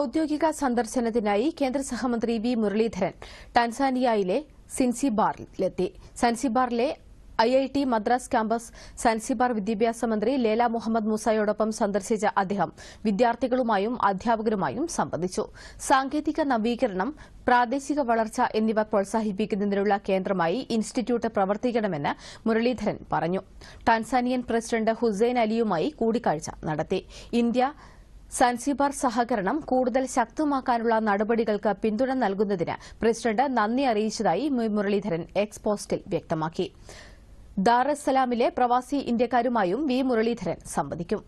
ഔദ്യോഗിക സന്ദർശനത്തിനായി കേന്ദ്ര സഹമന്ത്രി വി മുരളീധരൻ ടൻസാനിയയിലെ സിൻസിബാറിലെത്തി സൻസിബാറിലെ I I T Madras campus Zanzibar വിദ്യാഭ്യാസ മന്ത്രി ലേല മുഹമ്മദ് മുസയോടൊപ്പം സന്ദർശിച്ച അദ്ദേഹം വിദ്യാർത്ഥികളുമായും അധ്യാപകരുമായും സംബന്ധിച്ചു സാങ്കേതിക നവീകരണം പ്രാദേശിക വളർച്ച എന്നിവ പ്രോത്സാഹിപ്പിക്കുന്നതിനുള്ള കേന്ദ്രമായി ഇൻസ്റ്റിറ്റ്യൂട്ട് പ്രവർത്തിക്കണമെന്ന് മുരളീധരൻ പറഞ്ഞു ടാൻസാനിയൻ പ്രസിഡന്റ് ഹുസൈൻ അലിയുമായി കൂടിക്കാഴ്ച നടത്തി ഇന്ത്യ സൻസിബാർ സഹകരണം കൂടുതൽ ശക്തമാക്കാനുള്ള നടപടികൾക്ക് പിന്തുണ നൽകുന്നതിന് പ്രസിഡന്റ് നന്ദി അറിയിച്ചതായി മുരളീധരൻ എക്സ് പോസ്റ്റിൽ വ്യക്തമാക്കി ദാറസ് സലാമിലെ പ്രവാസി ഇന്ത്യക്കാരുമായും വി മുരളീധരൻ സംവദിക്കും